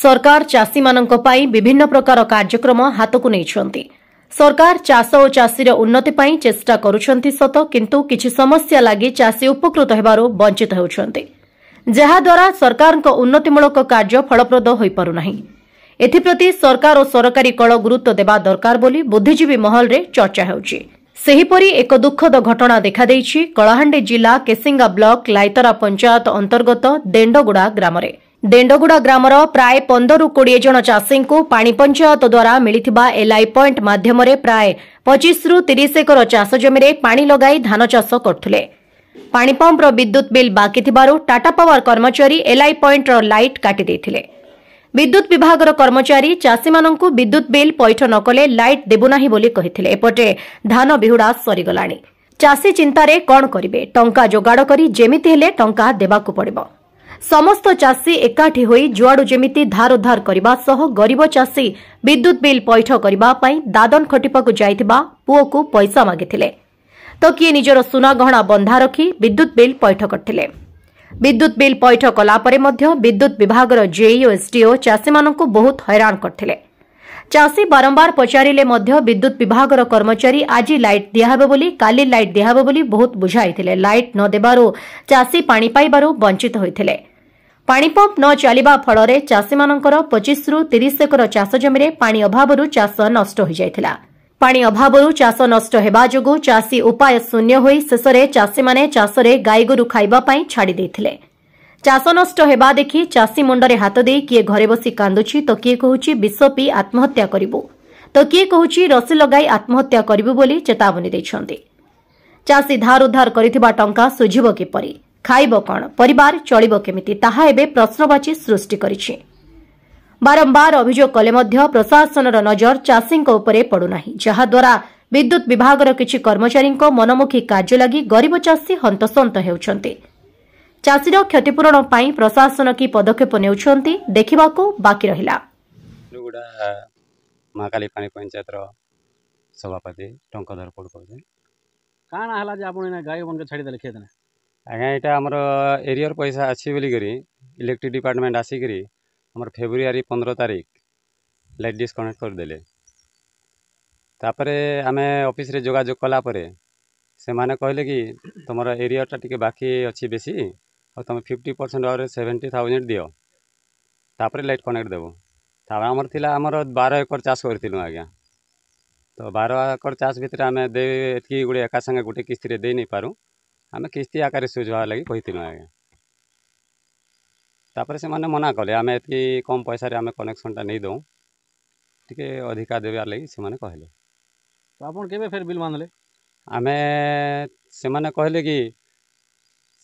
ସରକାର ଚାଷୀମାନଙ୍କ ପାଇଁ ବିଭିନ୍ନ ପ୍ରକାର କାର୍ଯ୍ୟକ୍ରମ ହାତକୁ ନେଇଛନ୍ତି ସରକାର ଚାଷ ଓ ଚାଷୀର ଉନ୍ନତି ପାଇଁ ଚେଷ୍ଟା କରୁଛନ୍ତି ସତ କିନ୍ତୁ କିଛି ସମସ୍ୟା ଲାଗି ଚାଷୀ ଉପକୃତ ହେବାରୁ ବଞ୍ଚିତ ହେଉଛନ୍ତି ଯାହାଦ୍ୱାରା ସରକାରଙ୍କ ଉନ୍ନତିମୂଳକ କାର୍ଯ୍ୟ ଫଳପ୍ରଦ ହୋଇପାରୁନାହିଁ ଏଥିପ୍ରତି ସରକାର ଓ ସରକାରୀ କଳ ଗୁରୁତ୍ୱ ଦେବା ଦରକାର ବୋଲି ବୁଦ୍ଧିଜୀବୀ ମହଲରେ ଚର୍ଚ୍ଚା ହେଉଛି ସେହିପରି ଏକ ଦୁଃଖଦ ଘଟଣା ଦେଖାଦେଇଛି କଳାହାଣ୍ଡି ଜିଲ୍ଲା କେସିଙ୍ଗା ବ୍ଲକ ଲାଇତରା ପଞ୍ଚାୟତ ଅନ୍ତର୍ଗତ ଦେଣ୍ଡଗୁଡ଼ା ଗ୍ରାମରେ ଡେଣ୍ଡଗୁଡ଼ା ଗ୍ରାମର ପ୍ରାୟ ପନ୍ଦରରୁ କୋଡ଼ିଏ ଜଣ ଚାଷୀଙ୍କୁ ପାଣି ପଞ୍ଚାୟତ ଦ୍ୱାରା ମିଳିଥିବା ଏଲ୍ଆଇ ପଏଣ୍ଟ ମାଧ୍ୟମରେ ପ୍ରାୟ ପଚିଶରୁ ତିରିଶ ଏକର ଚାଷ ଜମିରେ ପାଣି ଲଗାଇ ଧାନ ଚାଷ କରୁଥିଲେ ପାଣିପମ୍ପର ବିଦ୍ୟୁତ୍ ବିଲ୍ ବାକି ଥିବାରୁ ଟାଟା ପାୱାର କର୍ମଚାରୀ ଏଲ୍ଆଇ ପଏଣ୍ଟର ଲାଇଟ୍ କାଟିଦେଇଥିଲେ ବିଦ୍ୟୁତ୍ ବିଭାଗର କର୍ମଚାରୀ ଚାଷୀମାନଙ୍କୁ ବିଦ୍ୟୁତ୍ ବିଲ୍ ପୈଠ ନ କଲେ ଲାଇଟ୍ ଦେବୁ ନାହିଁ ବୋଲି କହିଥିଲେ ଏପଟେ ଧାନ ବିହୁଡ଼ା ସରିଗଲାଣି ଚାଷୀ ଚିନ୍ତାରେ କ'ଣ କରିବେ ଟଙ୍କା ଯୋଗାଡ଼ କରି ଯେମିତି ହେଲେ ଟଙ୍କା ଦେବାକୁ ପଡ଼ିବ ସମସ୍ତ ଚାଷୀ ଏକାଠି ହୋଇ ଯୁଆଡ଼ୁ ଯେମିତି ଧାରଧାର କରିବା ସହ ଗରିବ ଚାଷୀ ବିଦ୍ୟୁତ୍ ବିଲ୍ ପୈଠ କରିବା ପାଇଁ ଦାଦନ ଖଟିବାକୁ ଯାଇଥିବା ପୁଅକୁ ପଇସା ମାଗିଥିଲେ ତ କିଏ ନିଜର ସୁନାଗହଣା ବନ୍ଧା ରଖି ବିଦ୍ୟୁତ୍ ବିଲ୍ ପୈଠ କରିଥିଲେ ବିଦ୍ୟୁତ୍ ବିଲ୍ ପୈଠ କଲାପରେ ମଧ୍ୟ ବିଦ୍ୟୁତ୍ ବିଭାଗର ଜେଇ ଓ ଏସ୍ଡିଓ ଚାଷୀମାନଙ୍କୁ ବହୁତ ହଇରାଣ କରିଥିଲେ ଚାଷୀ ବାରମ୍ଭାର ପଚାରିଲେ ମଧ୍ୟ ବିଦ୍ୟୁତ୍ ବିଭାଗର କର୍ମଚାରୀ ଆଜି ଲାଇଟ୍ ଦିଆହେବ ବୋଲି କାଲି ଲାଇଟ୍ ଦିଆହେବ ବୋଲି ବହୁତ ବୁଝାଇଥିଲେ ଲାଇଟ୍ ନ ଦେବାରୁ ଚାଷୀ ପାଣି ପାଇବାରୁ ବଞ୍ଚିତ ହୋଇଥିଲେ ପାଣିପମ୍ପ ନ ଚାଲିବା ଫଳରେ ଚାଷୀମାନଙ୍କର ପଚିଶରୁ ତିରିଶ ଏକର ଚାଷଜମିରେ ପାଣି ଅଭାବରୁ ଚାଷ ନଷ୍ଟ ହୋଇଯାଇଥିଲା ପାଣି ଅଭାବରୁ ଚାଷ ନଷ୍ଟ ହେବା ଯୋଗୁଁ ଚାଷୀ ଉପାୟ ଶୂନ୍ୟ ହୋଇ ଶେଷରେ ଚାଷୀମାନେ ଚାଷରେ ଗାଈଗୋରୁ ଖାଇବା ପାଇଁ ଛାଡ଼ି ଦେଇଥିଲେ ଚାଷ ନଷ୍ଟ ହେବା ଦେଖି ଚାଷୀ ମୁଣ୍ଡରେ ହାତ ଦେଇ କିଏ ଘରେ ବସି କାନ୍ଦୁଛି ତ କିଏ କହୁଛି ବିଷ ପିଇ ଆତ୍ମହତ୍ୟା କରିବୁ ତ କିଏ କହୁଛି ରସି ଲଗାଇ ଆତ୍ମହତ୍ୟା କରିବୁ ବୋଲି ଚେତାବନୀ ଦେଇଛନ୍ତି ଚାଷୀ ଧାର ଉଦ୍ଧାର କରିଥିବା ଟଙ୍କା ଶୁଝିବ କିପରି ଖାଇବ କ'ଣ ପରିବାର ଚଳିବ କେମିତି ତାହା ଏବେ ପ୍ରଶ୍ନବାଚୀ ସୃଷ୍ଟି କରିଛି ବାରମ୍ବାର ଅଭିଯୋଗ କଲେ ମଧ୍ୟ ପ୍ରଶାସନର ନଜର ଚାଷୀଙ୍କ ଉପରେ ପଡ଼ୁନାହିଁ ଯାହାଦ୍ୱାରା ବିଦ୍ୟୁତ୍ ବିଭାଗର କିଛି କର୍ମଚାରୀଙ୍କ ମନମୁଖୀ କାର୍ଯ୍ୟ ଲାଗି ଗରିବ ଚାଷୀ ହନ୍ତସନ୍ତ ହେଉଛନ୍ତି ଚାଷୀର କ୍ଷତିପୂରଣ ପାଇଁ ପ୍ରଶାସନ କି ପଦକ୍ଷେପ ନେଉଛନ୍ତି ଦେଖିବାକୁ ବାକି ରହିଲା ମାକାଲି ପାଣି ପଞ୍ଚାୟତର ସଭାପତି ଟଙ୍କଧର କହୁଛନ୍ତି କାଣା ହେଲା ଯେ ଆପଣ ଗାଈ ବନ୍ଧ ଛାଡ଼ିଦେଲେ ଖେଦନା ଆଜ୍ଞା ଏଇଟା ଆମର ଏରିଅର୍ ପଇସା ଅଛି ବୋଲିକରି ଇଲେକ୍ଟ୍ରି ଡିପାର୍ଟମେଣ୍ଟ ଆସିକରି ଆମର ଫେବୃଆରୀ ପନ୍ଦର ତାରିଖ ଲାଇଟ୍ ଡିସକନେକ୍ଟ କରିଦେଲେ ତାପରେ ଆମେ ଅଫିସରେ ଯୋଗାଯୋଗ କଲା ପରେ ସେମାନେ କହିଲେ କି ତୁମର ଏରିଅର୍ଟା ଟିକେ ବାକି ଅଛି ବେଶୀ ଆଉ ତୁମେ ଫିଫ୍ଟି ପରସେଣ୍ଟ ଆହୁରି ସେଭେଣ୍ଟି ଥାଉଜେଣ୍ଡ ଦିଅ ତାପରେ ଲାଇଟ୍ କନେକ୍ଟ ଦେବ ତାପରେ ଆମର ଥିଲା ଆମର ବାର ଏକର ଚାଷ କରିଥିଲୁ ଆଜ୍ଞା ତ ବାର ଏକର ଚାଷ ଭିତରେ ଆମେ ଦେଇ ଏତିକି ଗୋଟେ ଏକା ସାଙ୍ଗେ ଗୋଟେ କିସ୍ତିରେ ଦେଇ ନେଇପାରୁ ଆମେ କିସ୍ତି ଆକାରରେ ସୁଝବା ଲାଗି କହିଥିଲୁ ଆଜ୍ଞା ତାପରେ ସେମାନେ ମନା କଲେ ଆମେ ଏତିକି କମ୍ ପଇସାରେ ଆମେ କନେକ୍ସନଟା ନେଇଦେଉ ଟିକେ ଅଧିକା ଦେବାର ଲାଗି ସେମାନେ କହିଲେ ତ ଆପଣ କେବେ ଫେର ବିଲ୍ ମାନିଲେ ଆମେ ସେମାନେ କହିଲେ କି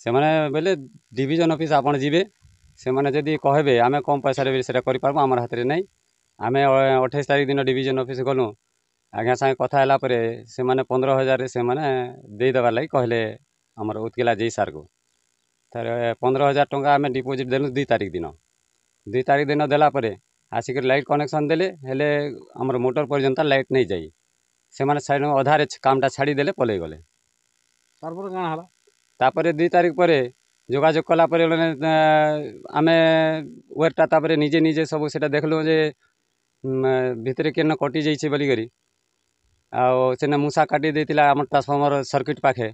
ସେମାନେ ବୋଇଲେ ଡିଭିଜନ୍ ଅଫିସ୍ ଆପଣ ଯିବେ ସେମାନେ ଯଦି କହିବେ ଆମେ କମ୍ ପଇସାରେ ବି ସେଇଟା କରିପାରିବୁ ଆମର ହାତରେ ନାହିଁ ଆମେ ଅଠେଇଶ ତାରିଖ ଦିନ ଡିଭିଜନ୍ ଅଫିସ୍ ଗଲୁ ଆଜ୍ଞା ସାଙ୍ଗେ କଥା ହେଲା ପରେ ସେମାନେ ପନ୍ଦର ହଜାରରେ ସେମାନେ ଦେଇଦେବାର ଲାଗି କହିଲେ ଆମର ଉତ୍କିଲା ଜେଇ ସାର୍କୁ ଥରେ ପନ୍ଦର ହଜାର ଟଙ୍କା ଆମେ ଡିପୋଜିଟ୍ ଦେଲୁ ଦୁଇ ତାରିଖ ଦିନ ଦୁଇ ତାରିଖ ଦିନ ଦେଲା ପରେ ଆସିକରି ଲାଇଟ୍ କନେକ୍ସନ୍ ଦେଲେ ହେଲେ ଆମର ମୋଟର ପର୍ଯ୍ୟନ୍ତ ଲାଇଟ୍ ନେଇ ଯାଇ ସେମାନେ ସାଇଡ଼୍ ଅଧାରେ କାମଟା ଛାଡ଼ିଦେଲେ ପଳେଇ ଗଲେ ତାପରେ କ'ଣ ହେଲା ତାପରେ ଦୁଇ ତାରିଖ ପରେ যোগাযোগ কলা পরে আমি ওয়েরটা তাপরে নিজে নিজে সব সেটা দেখলু যে ভিতরে কেন কটি যাইছে বলিকি আও সেনে মূষা কাটি দিয়েছিল আমার ট্রান্সফর্মর সর্কিট পাখে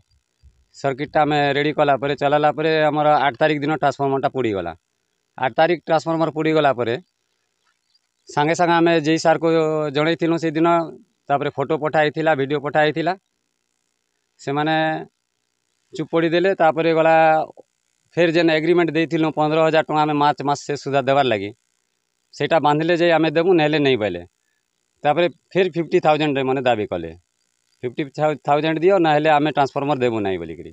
ସର୍କିଟ୍ଟା ଆମେ ରେଡ଼ି କଲା ପରେ ଚଲାଇଲା ପରେ ଆମର ଆଠ ତାରିଖ ଦିନ ଟ୍ରାନ୍ସଫର୍ମର୍ଟା ପୋଡ଼ିଗଲା ଆଠ ତାରିଖ ଟ୍ରାନ୍ସଫର୍ମର୍ ପୋଡ଼ିଗଲା ପରେ ସାଙ୍ଗେ ସାଙ୍ଗେ ଆମେ ଜେଇ ସାର୍କୁ ଜଣେଇଥିଲୁ ସେଦିନ ତାପରେ ଫଟୋ ପଠା ହେଇଥିଲା ଭିଡ଼ିଓ ପଠା ହେଇଥିଲା ସେମାନେ ଚୁପ୍ ପଡ଼ିଦେଲେ ତାପରେ ଗଲା ଫେର୍ ଯେନ୍ ଏଗ୍ରିମେଣ୍ଟ ଦେଇଥିଲୁ ପନ୍ଦର ହଜାର ଟଙ୍କା ଆମେ ମାର୍ଚ୍ଚ ମାସ ସେ ସୁଦ୍ଧା ଦେବାର୍ ଲାଗି ସେଇଟା ବାନ୍ଧିଲେ ଯେ ଆମେ ଦେବୁ ନେଲେ ନେଇ ବୋଇଲେ ତାପରେ ଫେର୍ ଫିଫ୍ଟି ଥାଉଜେଣ୍ଡରେ ମାନେ ଦାବି କଲେ फिफ्टी थाउजेंड दि ना आम ट्रांसफर्मर ट्रांसफार्मर देबो नाही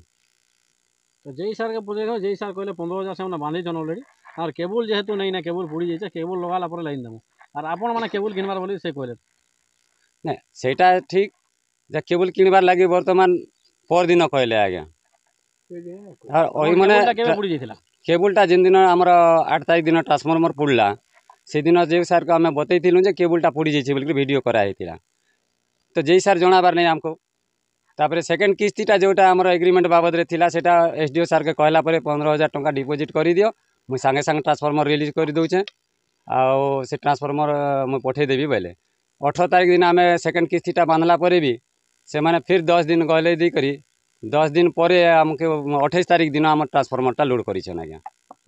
तो जेई सर के बोले हो जेई सर कहले 15000 से हमरा बांधे जन ऑलरेडी और केबल जेहेतु नहीं ना केबल पुड़ी जाइछे केबल लगाला लाइन देबो और आपण माने किनबार बोली से कहले ना सेटा ठीक जे केबुल किनबार लागि वर्तमान पर दिन कहले आज्ञा और तो जिन दिन आम आठ तारीख दिन ट्रांसफर्मर पुड़ला से दिन স্যারকে আমি বতাইলু যে কেবলটা পড়ি যাইছে বলি ভিডিও করা হয়েছিল তো ଜେଇ ସାର୍ ଜଣାବାର ନାହିଁ ଆମକୁ ତାପରେ ସେକେଣ୍ଡ କିସ୍ତିଟା ଯେଉଁଟା ଆମର ଏଗ୍ରିମେଣ୍ଟ ବାବଦରେ ଥିଲା ସେଇଟା ଏସ୍ ଡିଓ ସାର୍କେ କହିଲା ପରେ ପନ୍ଦର ହଜାର ଟଙ୍କା ଡିପୋଜିଟ୍ କରିଦିଅ ମୁଁ ସାଙ୍ଗେ ସାଙ୍ଗେ ଟ୍ରାନ୍ସଫର୍ମର ରିଲିଜ୍ କରିଦେଉଛେଁ ଆଉ ସେ ଟ୍ରାନ୍ସଫର୍ମର ମୁଁ ପଠେଇଦେବି ବୋଇଲେ ଅଠର ତାରିଖ ଦିନ ଆମେ ସେକେଣ୍ଡ କିସ୍ତିଟା ବାନ୍ଧିଲା ପରେ ବି ସେମାନେ ଫିର୍ ଦଶ ଦିନ ଗହଲେଇ ଦେଇକରି ଦଶ ଦିନ ପରେ ଆମକୁ ଅଠେଇଶ ତାରିଖ ଦିନ ଆମ ଟ୍ରାନ୍ସଫର୍ମରଟା ଲୋଡ଼୍ କରିଛନ୍ ଆଜ୍ଞା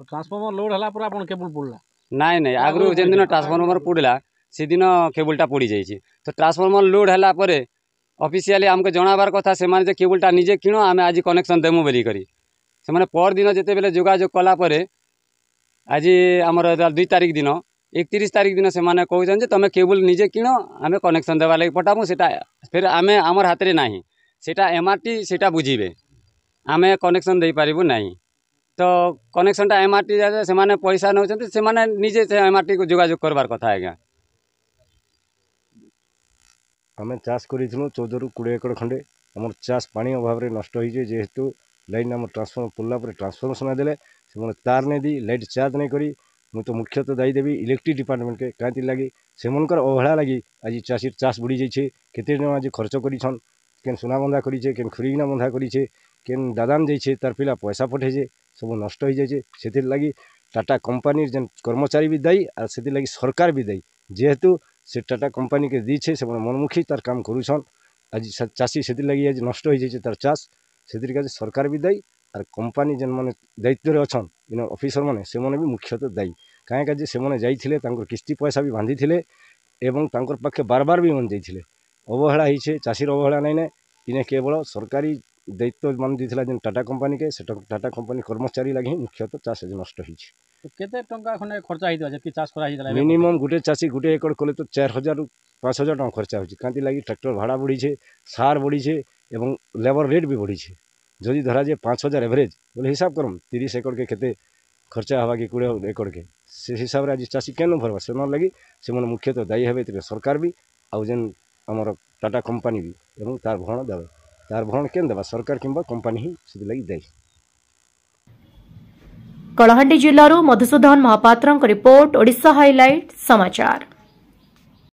ଟ୍ରାନ୍ସଫର୍ମର ଲୋଡ଼୍ ହେଲା ପରେ ଆପଣ କେବୁଲ୍ ପଡ଼ିଲା ନାଇଁ ନାଇଁ ଆଗରୁ ଯେନ୍ ଦିନ ଟ୍ରାନ୍ସଫର୍ମର ପୋଡ଼ିଲା ସେଦିନ କେବୁଲ୍ଟା ପୋଡ଼ି ଯାଇଛି तो ट्रान्सफर्मर लोड होलाप अफिसियली आमक जनाबार कथा केबुलटा निजे कि आज कनेक्सन दम बोलिक परदिन जति बेला जोगर आज अब दुई तारिख दिन एकतिस तारिख दिन समाज तम केबुल निजे कि आमे कनेक्सन दार्ग पठाव फेर आमे हातले नै सिटा एमआर टिस बुझ्यो आमे कनेक्सन पारु नै त कनेक्सनटा एमआर टिए पैसा नहुन्छ निजेआर को जो कबार कथा आज ଆମେ ଚାଷ କରିଥିଲୁ ଚଉଦରୁ କୋଡ଼ିଏ ଏକର ଖଣ୍ଡେ ଆମର ଚାଷ ପାଣି ଅଭାବରେ ନଷ୍ଟ ହେଇଛି ଯେହେତୁ ଲାଇନ୍ ଆମର ଟ୍ରାନ୍ସଫର୍ମ ପଡ଼ିଲା ପରେ ଟ୍ରାନ୍ସଫର୍ମ ସିନା ଦେଲେ ସେମାନେ ତାର ନେଇ ଦେଇ ଲାଇଟ୍ ଚାର୍ଜ ନେଇ କରି ମୁଁ ତ ମୁଖ୍ୟତଃ ଦାୟୀ ଦେବି ଇଲେକ୍ଟ୍ରିକ୍ ଡିପାର୍ଟମେଣ୍ଟକେ କାହିଁଥିର୍ ଲାଗି ସେମାନଙ୍କର ଅବହେଳା ଲାଗି ଆଜି ଚାଷୀର ଚାଷ ବୁଡ଼ି ଯାଇଛି କେତେ ଜଣ ଆଜି ଖର୍ଚ୍ଚ କରିଛନ୍ କେନ୍ ସୁନାବନ୍ଧା କରିଛେ କେନ୍ ଖୁରିଗିନା ବନ୍ଧା କରିଛେ କେନ୍ ଦାଦାନ ଯାଇଛେ ତାର୍ ପିଲା ପଇସା ପଠେଇଛେ ସବୁ ନଷ୍ଟ ହେଇଯାଇଛେ ସେଥିର୍ ଲାଗି ଟାଟା କମ୍ପାନୀର ଯେନ୍ କର୍ମଚାରୀ ବି ଦାୟୀ ଆର୍ ସେଥିର୍ ଲାଗି ସରକାର ବି ଦାୟୀ ଯେହେତୁ ସେ ଟାଟା କମ୍ପାନୀକେ ଦେଇଛେ ସେମାନେ ମନମୁଖୀ ତାର୍ କାମ୍ କରୁଛନ୍ ଆଜି ଚାଷୀ ସେଥିର୍ଲାଗି ଆଜି ନଷ୍ଟ ହେଇଯାଇଛେ ତାର୍ ଚାଷ୍ ସେଥିର୍ କାଜି ସରକାର ବି ଦାୟୀ ଆର୍ କମ୍ପାନୀ ଯେନ୍ମାନେ ଦାୟିତ୍ୱରେ ଅଛନ୍ ଇନ ଅଫିସର୍ମାନେ ସେମାନେ ବି ମୁଖ୍ୟତଃ ଦାୟୀ କାହିଁ କାଜି ସେମାନେ ଯାଇଥିଲେ ତାଙ୍କର କିସ୍ତି ପଇସା ବି ବାନ୍ଧିଥିଲେ ଏବଂ ତାଙ୍କର ପାଖେ ବାର ବାର ବି ମନ ଯାଇଥିଲେ ଅବହେଳା ହେଇଛେ ଚାଷୀର ଅବହେଳା ନାଇଁନେ ଇନେ କେବଳ ସରକାରୀ ଦାୟିତ୍ୱ ମାନେ ଦେଇଥିଲା ଯେନ୍ ଟାଟା କମ୍ପାନୀକେ ସେ ଟାଟା କମ୍ପାନୀ କର୍ମଚାରୀ ଲାଗି ହିଁ ମୁଖ୍ୟତଃ ଚାଷ୍ ଆଜି ନଷ୍ଟ ହେଇଛେ তো কেতে টঙ্কা এখন খরচা হইতে আছে কি চাষ করা হইতে মিনিমম গোটে চাষী গোটে একর কলে তো চার হাজার পাঁচ হাজার টাকা খরচা হচ্ছে কাঁতি লাগি ট্রাক্টর ভাড়া বড়িছে সার বড়িছে এবং লেবর রেট বি বড়িছে যদি ধরা যায় পাঁচ হাজার এভারেজ বলে হিসাব করম তিরিশ একরকে খেতে খরচা হওয়া কি কোড়িয়ে একরকে সে হিসাবে আজ চাষী কেন ভরবা সে লাগি সে মুখ্যতঃ দায়ী হবে এতে সরকার বি আউ যেন আমার টাটা কোম্পানি বি এবং তার ভরণ দেবে তার ভরণ কেন দেবা সরকার কিংবা কোম্পানি হি সেগুলো দেয় କଳାହାଣ୍ଡି ଜିଲ୍ଲାରୁ મધુસૂદન ମହାପାତ୍ରଙ୍କ ରିପୋର୍ଟ ଓଡ଼ିଶା ହାଇଲାଇଟ୍ ସମାଚାର